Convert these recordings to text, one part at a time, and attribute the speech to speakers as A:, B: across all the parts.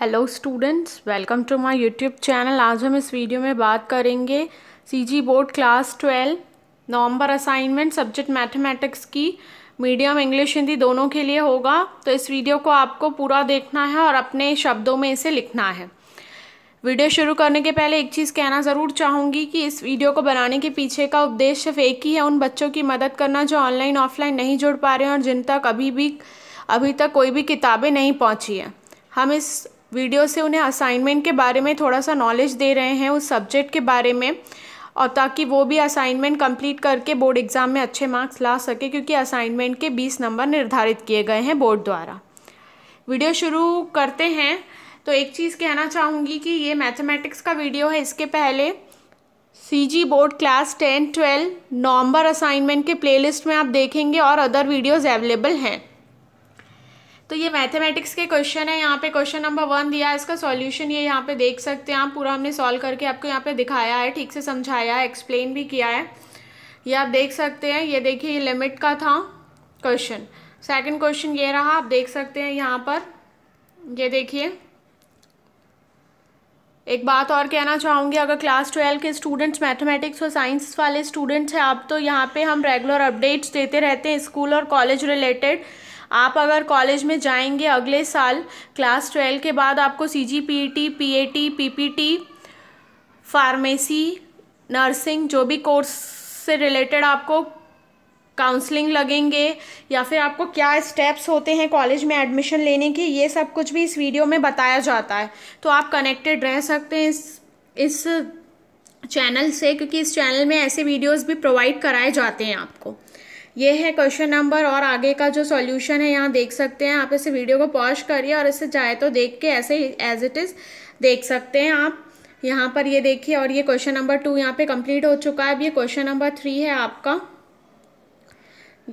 A: hello students welcome to my YouTube channel आज हम इस वीडियो में बात करेंगे CG board class twelve November assignment subject mathematics की मीडियम इंग्लिश हिंदी दोनों के लिए होगा तो इस वीडियो को आपको पूरा देखना है और अपने शब्दों में इसे लिखना है वीडियो शुरू करने के पहले एक चीज़ कहना ज़रूर चाहूँगी कि इस वीडियो को बनाने के पीछे का उद्देश्य सिर्फ एक ही है उन बच्चों की मदद करना जो ऑनलाइन ऑफलाइन नहीं जुड़ पा रहे हैं और जिन तक अभी भी अभी तक कोई भी किताबें नहीं पहुँची हैं हम इस वीडियो से उन्हें असाइनमेंट के बारे में थोड़ा सा नॉलेज दे रहे हैं उस सब्जेक्ट के बारे में और ताकि वो भी असाइनमेंट कंप्लीट करके बोर्ड एग्ज़ाम में अच्छे मार्क्स ला सके क्योंकि असाइनमेंट के 20 नंबर निर्धारित किए गए हैं बोर्ड द्वारा वीडियो शुरू करते हैं तो एक चीज़ कहना चाहूँगी कि ये मैथमेटिक्स का वीडियो है इसके पहले C board class ten twelve November assignment के प्लेलिस्ट में आप देखेंगे और अदर वीडियोज़ अवेलेबल हैं तो ये मैथमेटिक्स के क्वेश्चन है यहाँ पे क्वेश्चन नंबर वन दिया है इसका सॉल्यूशन ये यहाँ पे देख सकते हैं आप पूरा हमने सॉल्व करके आपको यहाँ पे दिखाया है ठीक से समझाया है एक्सप्लेन भी किया है ये आप देख सकते हैं ये देखिए ये लिमिट का था क्वेश्चन सेकंड क्वेश्चन ये रहा आप देख सकते हैं यहाँ पर ये देखिए एक बात और कहना चाहूँगी अगर क्लास ट्वेल्व के स्टूडेंट्स मैथमेटिक्स और साइंस वाले स्टूडेंट्स हैं आप तो यहाँ पे हम रेगुलर अपडेट्स देते रहते हैं स्कूल और कॉलेज रिलेटेड आप अगर कॉलेज में जाएंगे अगले साल क्लास ट्वेल्व के बाद आपको C G P T P A T P P T pharmacy nursing जो भी कोर्स से रिलेटेड आपको काउंसलिंग लगेंगे या फिर आपको क्या स्टेप्स होते हैं कॉलेज में एडमिशन लेने के ये सब कुछ भी इस वीडियो में बताया जाता है तो आप कनेक्टेड रह सकते हैं इस इस चैनल से क्योंकि इस चैनल में ऐसे वीडियोस भी प्रोवाइड कराए जाते हैं आपको ये है क्वेश्चन नंबर और आगे का जो सॉल्यूशन है यहाँ देख सकते हैं आप इसे वीडियो को पॉज करिए और इसे चाहे तो देख के ऐसे एज इट इज़ देख सकते हैं आप यहाँ पर ये देखिए और ये क्वेश्चन नंबर टू यहाँ पे कंप्लीट हो चुका है अब ये क्वेश्चन नंबर थ्री है आपका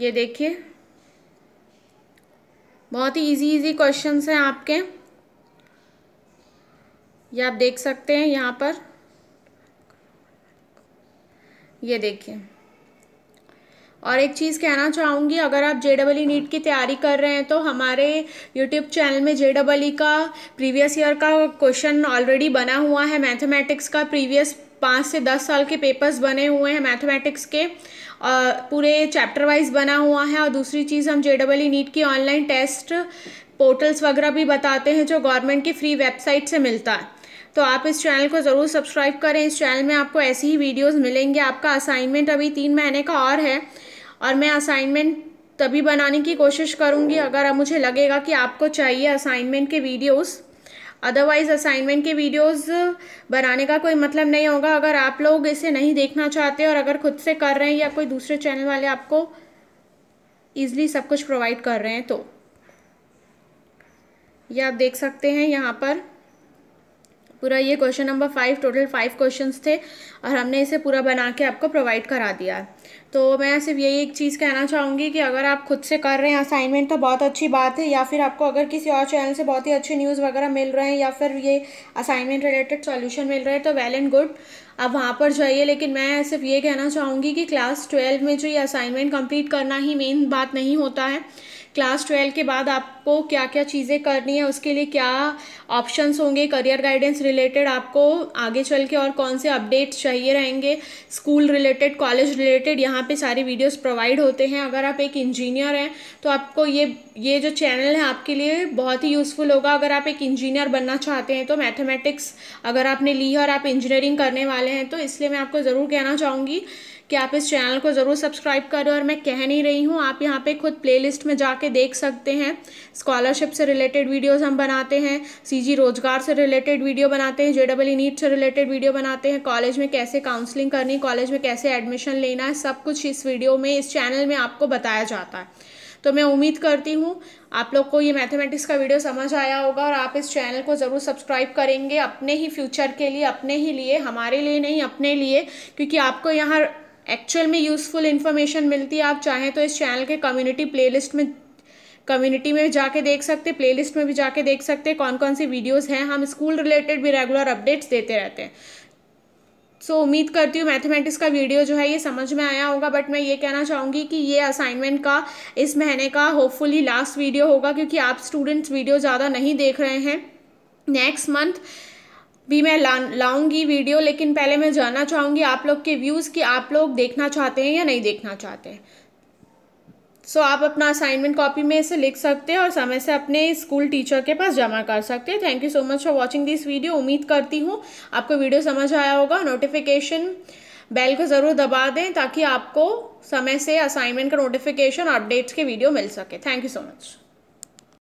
A: ये देखिए बहुत ही इजी इजी क्वेश्चन हैं आपके ये आप देख सकते हैं यहाँ पर ये देखिए और एक चीज़ कहना चाहूँगी अगर आप जे डबल ई नीट की तैयारी कर रहे हैं तो हमारे यूट्यूब चैनल में जे डबल ई का प्रीवियस ईयर का क्वेश्चन ऑलरेडी बना हुआ है मैथमेटिक्स का प्रीवियस पाँच से दस साल के पेपर्स बने हुए हैं मैथमेटिक्स के और पूरे चैप्टर वाइज बना हुआ है और दूसरी चीज़ हम जे डबल ई नीट की ऑनलाइन टेस्ट पोर्टल्स वगैरह भी बताते हैं जो गवर्नमेंट की फ्री वेबसाइट से मिलता है तो आप इस चैनल को ज़रूर सब्सक्राइब करें इस चैनल में आपको ऐसी ही वीडियोस मिलेंगे आपका असाइनमेंट अभी तीन महीने का और है और मैं असाइनमेंट तभी बनाने की कोशिश करूँगी अगर मुझे लगेगा कि आपको चाहिए असाइनमेंट के वीडियोज़ अदरवाइज़ असाइनमेंट के वीडियोस बनाने का कोई मतलब नहीं होगा अगर आप लोग इसे नहीं देखना चाहते और अगर खुद से कर रहे हैं या कोई दूसरे चैनल वाले आपको ईज़िली सब कुछ प्रोवाइड कर रहे हैं तो ये आप देख सकते हैं यहाँ पर पूरा ये question number five total five questions थे और हमने इसे पूरा बना के आपको प्रोवाइड करा दिया है तो मैं सिर्फ यही एक चीज़ कहना चाहूँगी कि अगर आप खुद से कर रहे हैं असाइनमेंट तो बहुत अच्छी बात है या फिर आपको अगर किसी और चैनल से बहुत ही अच्छी न्यूज़ वगैरह मिल रहे हैं या फिर ये असाइनमेंट रिलेटेड सॉल्यूशन मिल रहा है तो वेल एंड गुड आप वहाँ पर जाइए लेकिन मैं सिर्फ ये कहना चाहूँगी कि क्लास ट्वेल्व में जो ये असाइनमेंट कम्प्लीट करना ही मेन बात नहीं होता है क्लास ट्वेल्व के बाद आप आपको क्या क्या चीज़ें करनी है उसके लिए क्या ऑप्शंस होंगे करियर गाइडेंस रिलेटेड आपको आगे चल के और कौन से अपडेट्स चाहिए रहेंगे स्कूल रिलेटेड कॉलेज रिलेटेड यहाँ पे सारे वीडियोस प्रोवाइड होते हैं अगर आप एक इंजीनियर हैं तो आपको ये ये जो चैनल है आपके लिए बहुत ही यूज़फुल होगा अगर आप एक इंजीनियर बनना चाहते हैं तो मैथमेटिक्स अगर आपने ली है और आप इंजीनियरिंग करने वाले हैं तो इसलिए मैं आपको ज़रूर कहना चाहूँगी कि आप इस चैनल को ज़रूर सब्सक्राइब करें और मैं कह नहीं रही हूँ आप यहाँ पे खुद प्लेलिस्ट में जाके देख सकते हैं स्कॉलरशिप से रिलेटेड वीडियोस हम बनाते हैं सीजी रोजगार से रिलेटेड वीडियो बनाते हैं जे डबल नीट से रिलेटेड वीडियो बनाते हैं कॉलेज में कैसे काउंसलिंग करनी कॉलेज में कैसे एडमिशन लेना है सब कुछ इस वीडियो में इस चैनल में आपको बताया जाता है तो मैं उम्मीद करती हूँ आप लोग को ये मैथमेटिक्स का वीडियो समझ आया होगा और आप इस चैनल को ज़रूर सब्सक्राइब करेंगे अपने ही फ्यूचर के लिए अपने ही लिए हमारे लिए नहीं अपने लिए क्योंकि आपको यहाँ एक्चुअल में यूज़फुल इन्फॉर्मेशन मिलती है आप चाहें तो इस चैनल के कम्युनिटी प्लेलिस्ट में कम्युनिटी में भी जाके देख सकते प्लेलिस्ट में भी जाके देख सकते कौन कौन सी वीडियोस हैं हम स्कूल रिलेटेड भी रेगुलर अपडेट्स देते रहते हैं सो so, उम्मीद करती हूँ मैथमेटिक्स का वीडियो जो है ये समझ में आया होगा बट मैं ये कहना चाहूँगी कि ये असाइनमेंट का इस महीने का होपफुली लास्ट वीडियो होगा क्योंकि आप स्टूडेंट्स वीडियो ज़्यादा नहीं देख रहे हैं नेक्स्ट मंथ भी मैं ला लाऊंगी वीडियो लेकिन पहले मैं जानना चाहूँगी आप लोग के व्यूज़ कि आप लोग देखना चाहते हैं या नहीं देखना चाहते हैं सो so, आप अपना असाइनमेंट कॉपी में इसे लिख सकते हैं और समय से अपने स्कूल टीचर के पास जमा कर सकते हैं thank you so much for watching this video उम्मीद करती हूँ आपको वीडियो समझ आया होगा नोटिफिकेशन बेल को ज़रूर दबा दें ताकि आपको समय से असाइनमेंट का नोटिफिकेशन अपडेट्स के वीडियो मिल सके थैंक यू सो मच